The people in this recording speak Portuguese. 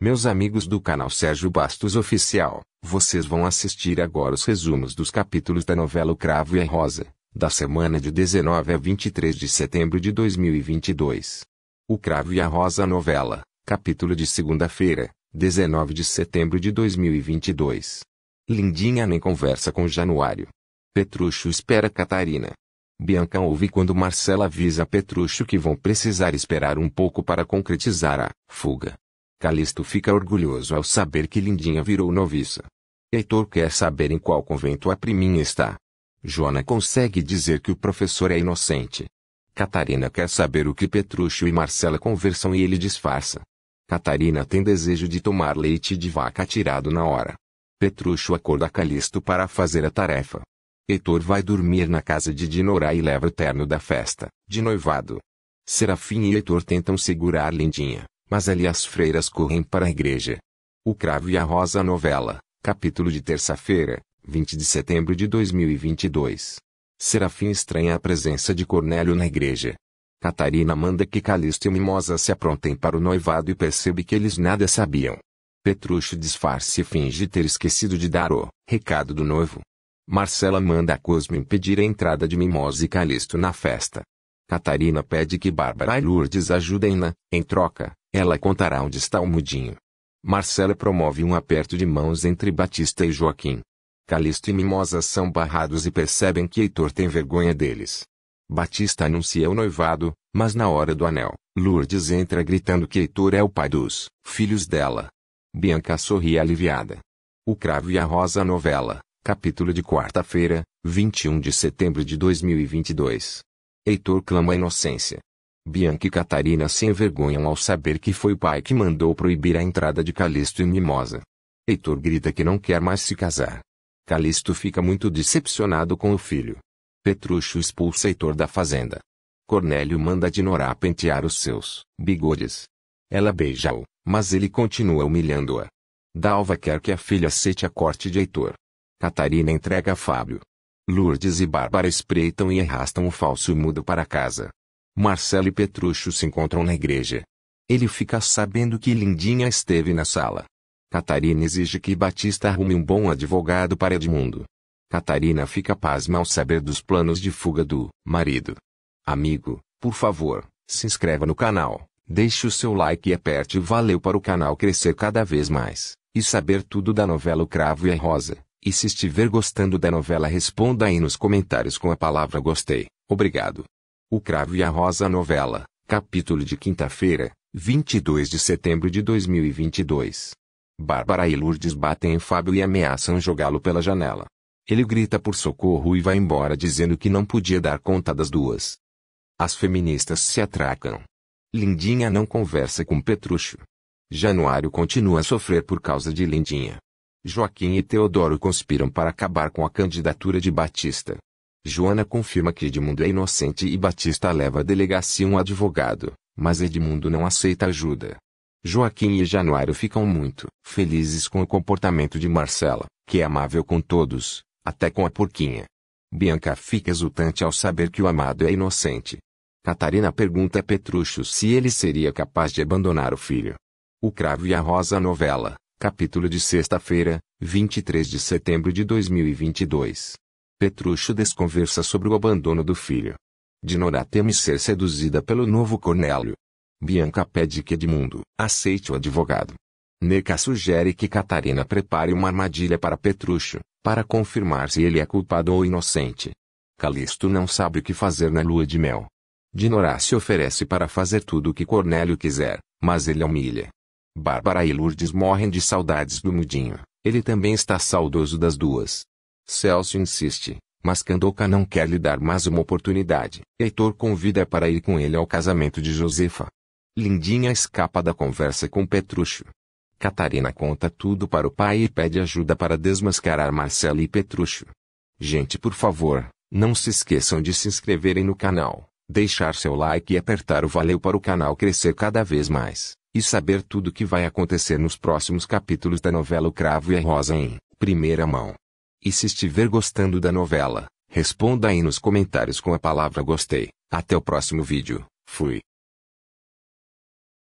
Meus amigos do canal Sérgio Bastos Oficial, vocês vão assistir agora os resumos dos capítulos da novela o Cravo e a Rosa, da semana de 19 a 23 de setembro de 2022. O Cravo e a Rosa novela, capítulo de segunda-feira, 19 de setembro de 2022. Lindinha nem conversa com Januário. Petrucho espera Catarina. Bianca ouve quando Marcela avisa Petrucho que vão precisar esperar um pouco para concretizar a fuga. Calisto fica orgulhoso ao saber que Lindinha virou noviça. Heitor quer saber em qual convento a priminha está. Joana consegue dizer que o professor é inocente. Catarina quer saber o que Petrúcio e Marcela conversam e ele disfarça. Catarina tem desejo de tomar leite de vaca tirado na hora. Petrúcio acorda Calisto para fazer a tarefa. Heitor vai dormir na casa de Dinorá e leva o terno da festa, de noivado. Serafim e Heitor tentam segurar Lindinha, mas ali as freiras correm para a igreja. O Cravo e a Rosa Novela, capítulo de terça-feira, 20 de setembro de 2022. Serafim estranha a presença de Cornélio na igreja. Catarina manda que Calixto e Mimosa se aprontem para o noivado e percebe que eles nada sabiam. Petrucho disfarça e finge ter esquecido de dar o recado do noivo. Marcela manda a Cosme impedir a entrada de Mimosa e Calixto na festa, Catarina pede que Bárbara e Lourdes ajudem-na, em troca, ela contará onde está o mudinho. Marcela promove um aperto de mãos entre Batista e Joaquim. Calixto e Mimosa são barrados e percebem que Heitor tem vergonha deles. Batista anuncia o noivado, mas na hora do anel, Lourdes entra gritando que Heitor é o pai dos filhos dela. Bianca sorri aliviada. O Cravo e a Rosa Novela, capítulo de quarta-feira, 21 de setembro de 2022. Heitor clama a inocência. Bianca e Catarina se envergonham ao saber que foi o pai que mandou proibir a entrada de Calixto e Mimosa. Heitor grita que não quer mais se casar. Calixto fica muito decepcionado com o filho. Petrucho expulsa Heitor da fazenda. Cornélio manda Dinorá pentear os seus bigodes. Ela beija-o, mas ele continua humilhando-a. Dalva quer que a filha aceite a corte de Heitor. Catarina entrega a Fábio. Lourdes e Bárbara espreitam e arrastam o falso mudo para casa. Marcelo e Petrucho se encontram na igreja. Ele fica sabendo que Lindinha esteve na sala. Catarina exige que Batista arrume um bom advogado para Edmundo. Catarina fica pasma ao saber dos planos de fuga do marido. Amigo, por favor, se inscreva no canal, deixe o seu like e aperte o valeu para o canal crescer cada vez mais, e saber tudo da novela o Cravo e a Rosa. E se estiver gostando da novela, responda aí nos comentários com a palavra gostei. Obrigado. O Cravo e a Rosa Novela, capítulo de quinta-feira, 22 de setembro de 2022. Bárbara e Lourdes batem em Fábio e ameaçam jogá-lo pela janela. Ele grita por socorro e vai embora dizendo que não podia dar conta das duas. As feministas se atracam. Lindinha não conversa com Petrucho. Januário continua a sofrer por causa de Lindinha. Joaquim e Teodoro conspiram para acabar com a candidatura de Batista. Joana confirma que Edmundo é inocente e Batista leva à delegacia um advogado, mas Edmundo não aceita ajuda. Joaquim e Januário ficam muito felizes com o comportamento de Marcela, que é amável com todos, até com a porquinha. Bianca fica exultante ao saber que o amado é inocente. Catarina pergunta a Petrucho se ele seria capaz de abandonar o filho. O Cravo e a Rosa novela, Capítulo de sexta-feira, 23 de setembro de 2022. Petrucho desconversa sobre o abandono do filho. Dinorá teme ser seduzida pelo novo Cornélio. Bianca pede que Edmundo aceite o advogado. Neca sugere que Catarina prepare uma armadilha para Petrucho, para confirmar se ele é culpado ou inocente. Calisto não sabe o que fazer na lua de mel. Dinorá se oferece para fazer tudo o que Cornélio quiser, mas ele a humilha. Bárbara e Lourdes morrem de saudades do mudinho. Ele também está saudoso das duas. Celso insiste, mas Candoca não quer lhe dar mais uma oportunidade. Heitor convida para ir com ele ao casamento de Josefa. Lindinha escapa da conversa com Petrucho. Catarina conta tudo para o pai e pede ajuda para desmascarar Marcelo e Petrucho. Gente, por favor, não se esqueçam de se inscreverem no canal deixar seu like e apertar o valeu para o canal crescer cada vez mais, e saber tudo o que vai acontecer nos próximos capítulos da novela O Cravo e a Rosa em primeira mão. E se estiver gostando da novela, responda aí nos comentários com a palavra gostei. Até o próximo vídeo. Fui.